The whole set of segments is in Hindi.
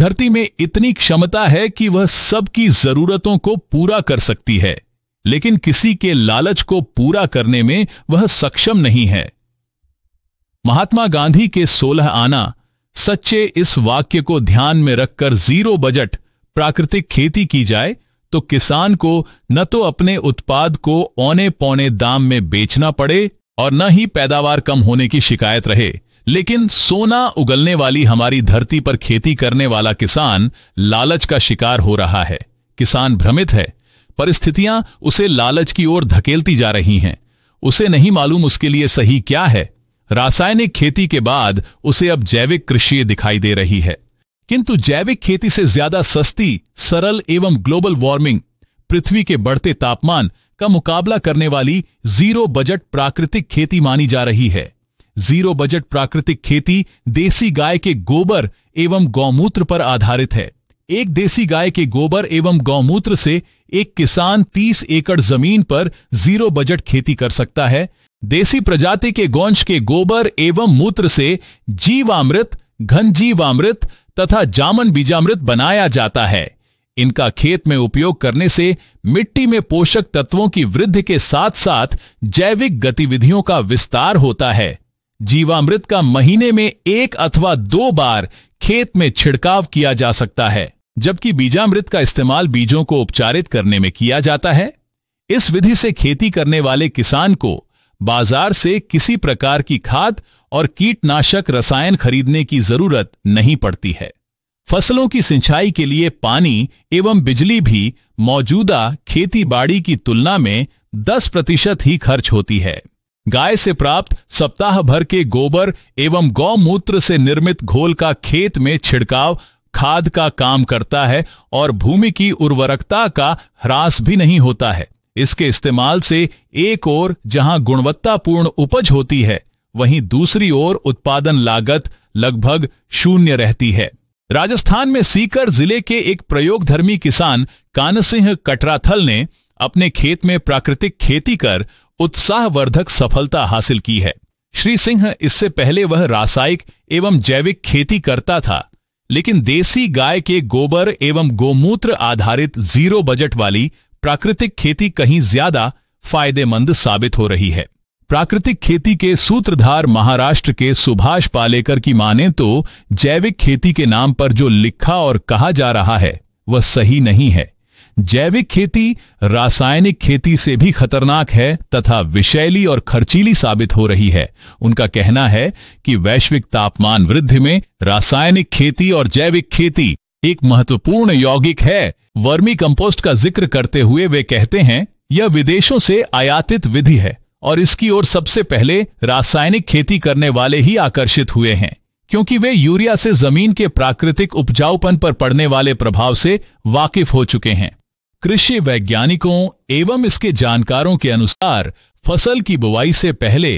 धरती में इतनी क्षमता है कि वह सबकी जरूरतों को पूरा कर सकती है लेकिन किसी के लालच को पूरा करने में वह सक्षम नहीं है महात्मा गांधी के सोलह आना सच्चे इस वाक्य को ध्यान में रखकर जीरो बजट प्राकृतिक खेती की जाए तो किसान को न तो अपने उत्पाद को औने पौने दाम में बेचना पड़े और न ही पैदावार कम होने की शिकायत रहे लेकिन सोना उगलने वाली हमारी धरती पर खेती करने वाला किसान लालच का शिकार हो रहा है किसान भ्रमित है परिस्थितियां उसे लालच की ओर धकेलती जा रही हैं उसे नहीं मालूम उसके लिए सही क्या है रासायनिक खेती के बाद उसे अब जैविक कृषि दिखाई दे रही है किंतु जैविक खेती से ज्यादा सस्ती सरल एवं ग्लोबल वार्मिंग पृथ्वी के बढ़ते तापमान का मुकाबला करने वाली जीरो बजट प्राकृतिक खेती मानी जा रही है जीरो बजट प्राकृतिक खेती देसी गाय के गोबर एवं गौमूत्र पर आधारित है एक देसी गाय के गोबर एवं गौमूत्र से एक किसान 30 एकड़ जमीन पर जीरो बजट खेती कर सकता है देसी प्रजाति के गौंश के गोबर एवं मूत्र से जीवामृत घन जीवामृत तथा जामन बीजामृत बनाया जाता है इनका खेत में उपयोग करने से मिट्टी में पोषक तत्वों की वृद्धि के साथ साथ जैविक गतिविधियों का विस्तार होता है जीवामृत का महीने में एक अथवा दो बार खेत में छिड़काव किया जा सकता है जबकि बीजामृत का इस्तेमाल बीजों को उपचारित करने में किया जाता है इस विधि से खेती करने वाले किसान को बाजार से किसी प्रकार की खाद और कीटनाशक रसायन खरीदने की जरूरत नहीं पड़ती है फसलों की सिंचाई के लिए पानी एवं बिजली भी मौजूदा खेती बाड़ी की तुलना में 10 प्रतिशत ही खर्च होती है गाय से प्राप्त सप्ताह भर के गोबर एवं गौमूत्र से निर्मित घोल का खेत में छिड़काव खाद का काम करता है और भूमि की उर्वरकता का ह्रास भी नहीं होता है इसके इस्तेमाल से एक ओर जहां गुणवत्तापूर्ण उपज होती है वहीं दूसरी ओर उत्पादन लागत लगभग शून्य रहती है राजस्थान में सीकर जिले के एक प्रयोगधर्मी किसान कानसिंह कटराथल ने अपने खेत में प्राकृतिक खेती कर उत्साहवर्धक सफलता हासिल की है श्री सिंह इससे पहले वह रासायनिक एवं जैविक खेती करता था लेकिन देसी गाय के गोबर एवं गोमूत्र आधारित जीरो बजट वाली प्राकृतिक खेती कहीं ज्यादा फायदेमंद साबित हो रही है प्राकृतिक खेती के सूत्रधार महाराष्ट्र के सुभाष पालेकर की माने तो जैविक खेती के नाम पर जो लिखा और कहा जा रहा है वह सही नहीं है जैविक खेती रासायनिक खेती से भी खतरनाक है तथा विषैली और खर्चीली साबित हो रही है उनका कहना है कि वैश्विक तापमान वृद्धि में रासायनिक खेती और जैविक खेती एक महत्वपूर्ण यौगिक है वर्मी कंपोस्ट का जिक्र करते हुए वे कहते हैं यह विदेशों से आयातित विधि है और इसकी ओर सबसे पहले रासायनिक खेती करने वाले ही आकर्षित हुए हैं क्योंकि वे यूरिया से जमीन के प्राकृतिक उपजाऊपन पर पड़ने वाले प्रभाव से वाकिफ हो चुके हैं कृषि वैज्ञानिकों एवं इसके जानकारों के अनुसार फसल की बुवाई से पहले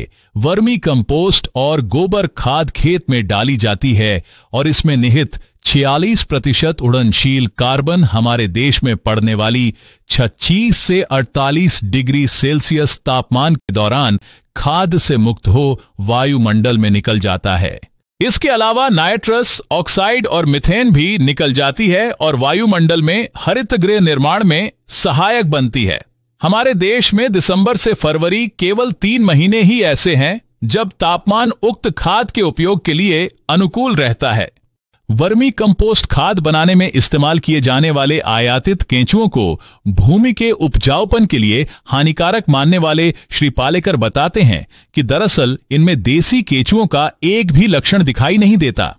वर्मी कंपोस्ट और गोबर खाद खेत में डाली जाती है और इसमें निहित 46 प्रतिशत उड़नशील कार्बन हमारे देश में पड़ने वाली 26 से 48 डिग्री सेल्सियस तापमान के दौरान खाद से मुक्त हो वायुमंडल में निकल जाता है इसके अलावा नाइट्रस ऑक्साइड और मिथेन भी निकल जाती है और वायुमंडल में हरित गृह निर्माण में सहायक बनती है हमारे देश में दिसंबर से फरवरी केवल तीन महीने ही ऐसे हैं जब तापमान उक्त खाद के उपयोग के लिए अनुकूल रहता है वर्मी कंपोस्ट खाद बनाने में इस्तेमाल किए जाने वाले आयातित केंचुओं को भूमि के उपजाऊपन के लिए हानिकारक मानने वाले श्री पालेकर बताते हैं कि दरअसल इनमें देसी केंचुओं का एक भी लक्षण दिखाई नहीं देता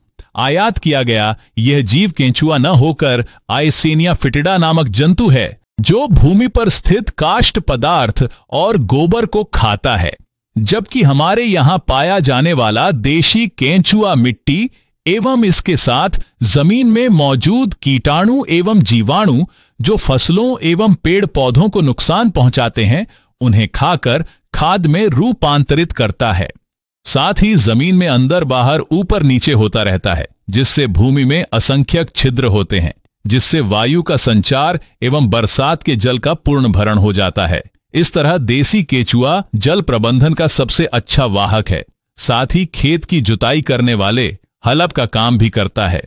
आयात किया गया यह जीव केंचुआ न होकर आइसेनिया फिटिडा नामक जंतु है जो भूमि पर स्थित काष्ट पदार्थ और गोबर को खाता है जबकि हमारे यहाँ पाया जाने वाला देशी केंचुआ मिट्टी एवं इसके साथ जमीन में मौजूद कीटाणु एवं जीवाणु जो फसलों एवं पेड़ पौधों को नुकसान पहुंचाते हैं उन्हें खाकर खाद में रूपांतरित करता है साथ ही जमीन में अंदर बाहर ऊपर नीचे होता रहता है जिससे भूमि में असंख्यक छिद्र होते हैं जिससे वायु का संचार एवं बरसात के जल का पूर्ण भरण हो जाता है इस तरह देसी केचुआ जल प्रबंधन का सबसे अच्छा वाहक है साथ ही खेत की जुताई करने वाले हलब का काम भी करता है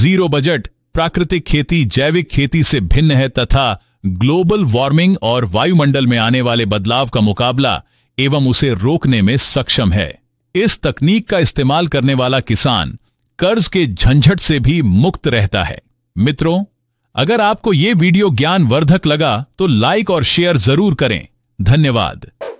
जीरो बजट प्राकृतिक खेती जैविक खेती से भिन्न है तथा ग्लोबल वार्मिंग और वायुमंडल में आने वाले बदलाव का मुकाबला एवं उसे रोकने में सक्षम है इस तकनीक का इस्तेमाल करने वाला किसान कर्ज के झंझट से भी मुक्त रहता है मित्रों अगर आपको ये वीडियो ज्ञानवर्धक लगा तो लाइक और शेयर जरूर करें धन्यवाद